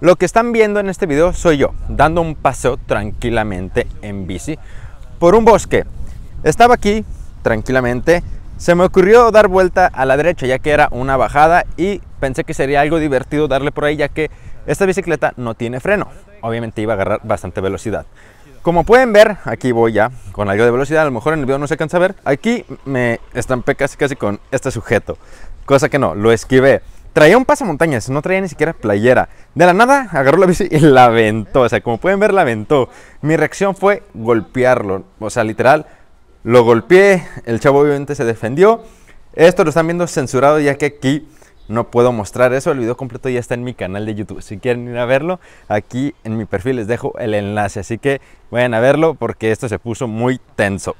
Lo que están viendo en este video soy yo, dando un paseo tranquilamente en bici por un bosque. Estaba aquí, tranquilamente, se me ocurrió dar vuelta a la derecha ya que era una bajada y pensé que sería algo divertido darle por ahí ya que esta bicicleta no tiene freno. Obviamente iba a agarrar bastante velocidad. Como pueden ver, aquí voy ya con algo de velocidad, a lo mejor en el video no se alcanza ver. Aquí me estampé casi casi con este sujeto, cosa que no, lo esquivé. Traía un pasamontañas, no traía ni siquiera playera. De la nada agarró la bici y la aventó. O sea, como pueden ver, la aventó. Mi reacción fue golpearlo. O sea, literal, lo golpeé. El chavo obviamente se defendió. Esto lo están viendo censurado ya que aquí no puedo mostrar eso. El video completo ya está en mi canal de YouTube. Si quieren ir a verlo, aquí en mi perfil les dejo el enlace. Así que vayan a verlo porque esto se puso muy tenso.